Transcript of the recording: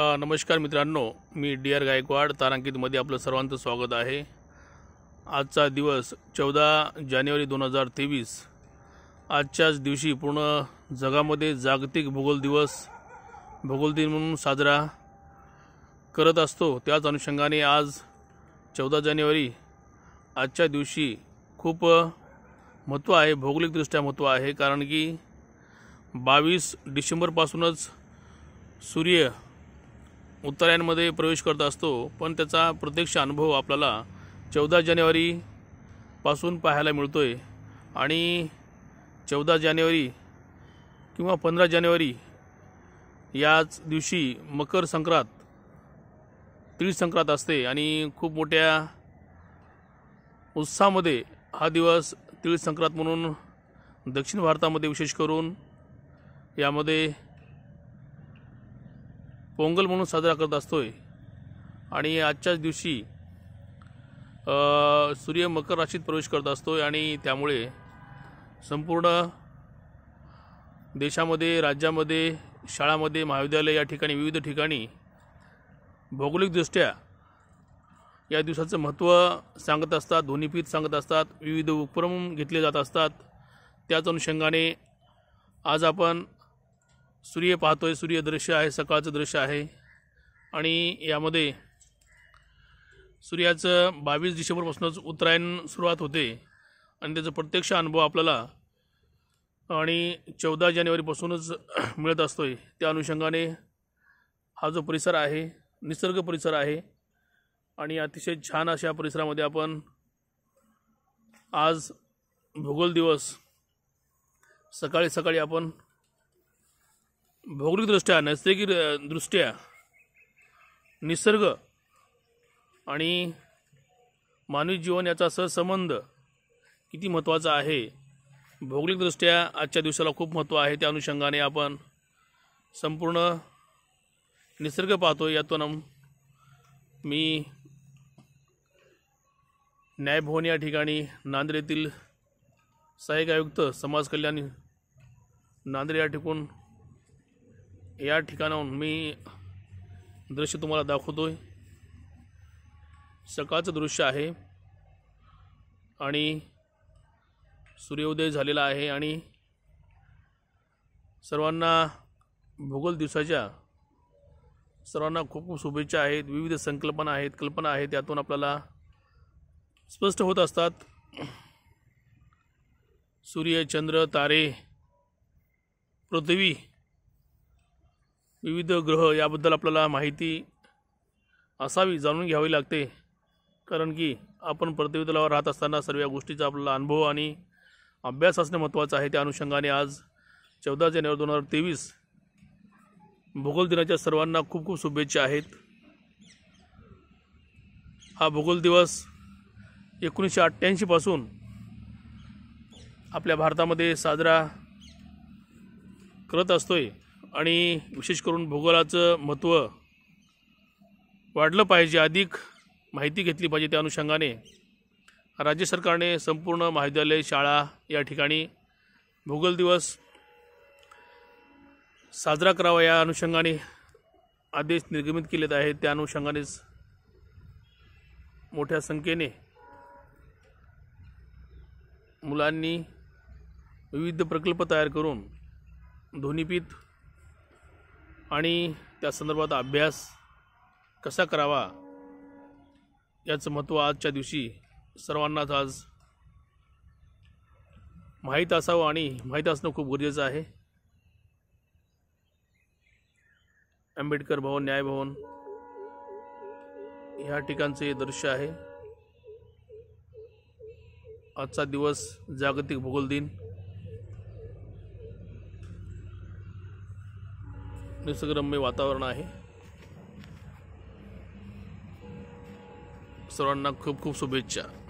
नमस्कार मित्रांनो मी डी आर गायकवाड तारांकितमध्ये आपलं सर्वांचं स्वागत आहे आजचा दिवस चौदा जानेवारी दोन हजार तेवीस आजच्याच दिवशी पूर्ण जगामध्ये जागतिक भूगोल दिवस भूगोल दिन म्हणून साजरा करत असतो त्याच अनुषंगाने आज चौदा जानेवारी आजच्या दिवशी खूप महत्त्व आहे भौगोलिकदृष्ट्या महत्त्व आहे कारण की बावीस डिसेंबरपासूनच सूर्य उत्तरायणमध्ये प्रवेश करत असतो पण त्याचा प्रत्यक्ष अनुभव आपल्याला चौदा जानेवारीपासून पाहायला मिळतो आहे आणि चौदा जानेवारी किंवा पंधरा जानेवारी याच दिवशी मकर संक्रांत संक्रांत असते आणि खूप मोठ्या उत्साहामध्ये हा दिवस संक्रांत म्हणून दक्षिण भारतामध्ये विशेष करून यामध्ये पोंगल म्हणून साजरा करत असतोय आणि आजच्याच दिवशी सूर्य मकर राशीत प्रवेश करत असतोय आणि त्यामुळे संपूर्ण देशामध्ये राज्यामध्ये शाळामध्ये महाविद्यालय या ठिकाणी विविध ठिकाणी भौगोलिकदृष्ट्या या दिवसाचं महत्त्व सांगत असतात ध्वनीपीत सांगत असतात विविध उपक्रम घेतले जात असतात त्याच अनुषंगाने आज आपण सूर्य पाहतोय सूर्यदृश्य आहे सकाळचं दृश्य आहे आणि यामध्ये सूर्याचं बावीस डिसेंबरपासूनच उत्तरायण सुरुवात होते आणि त्याचा प्रत्यक्ष अनुभव आपल्याला आणि चौदा जानेवारीपासूनच मिळत असतो आहे त्या अनुषंगाने हा जो परिसर आहे निसर्ग परिसर आहे आणि अतिशय छान अशा परिसरामध्ये आपण आज भूगोल दिवस सकाळी सकाळी आपण भौगोलिकदृष्ट्या दृष्ट्या निसर्ग आणि मानवी जीवन याचा सहसंबंध किती महत्त्वाचा आहे भौगोलिकदृष्ट्या आजच्या दिवसाला खूप महत्त्व आहे त्या अनुषंगाने आपण संपूर्ण निसर्ग पाहतो यातून मी न्यायभवन या ठिकाणी नांदेड येथील सहाय्यक आयुक्त समाज कल्याण नांदेड या ठिकून या ठिकाणाहून मी दृश्य तुम्हाला दाखवतो आहे सकाळचं दृश्य आहे आणि सूर्योदय झालेला आहे आणि सर्वांना भूगोल दिवसाच्या सर्वांना खूप खूप शुभेच्छा आहेत विविध संकल्पना आहेत कल्पना आहेत त्यातून आपल्याला स्पष्ट होत असतात सूर्य चंद्र तारे पृथ्वी विविध ग्रह याबद्दल आपल्याला माहिती असावी जाणून घ्यावी लागते कारण की आपण प्रतिविदलावर राहत असताना सर्व या गोष्टीचा आपला अनुभव आणि अभ्यास असणे महत्त्वाचं आहे त्या अनुषंगाने आज चौदा जानेवारी दोन हजार तेवीस भूगोल दिनाच्या सर्वांना खूप खूप शुभेच्छा आहेत हा भूगोल दिवस एकोणीसशे अठ्ठ्याऐंशीपासून आपल्या भारतामध्ये साजरा करत असतोय आणि विशेष करून भूगोलाचं महत्त्व वाढलं पाहिजे अधिक माहिती घेतली पाहिजे त्या अनुषंगाने राज्य सरकारने संपूर्ण महाविद्यालय शाळा या ठिकाणी भूगोल दिवस साजरा करावा या अनुषंगाने आदेश निर्गमित केलेत आहेत त्या अनुषंगानेच मोठ्या संख्येने मुलांनी विविध प्रकल्प तयार करून ध्वनिपीठ आणि त्या संदर्भात अभ्यास कसा करावा याचं महत्त्व आजच्या दिवशी सर्वांनाच आज माहीत असावं आणि माहीत असणं खूप गरजेचं आहे आंबेडकर भवन न्यायभवन ह्या ठिकाणचं हे दृश्य आहे आजचा दिवस जागतिक भूगोल दिन निसर्गरम्य वातावरण आहे सर्वांना खूप खूप शुभेच्छा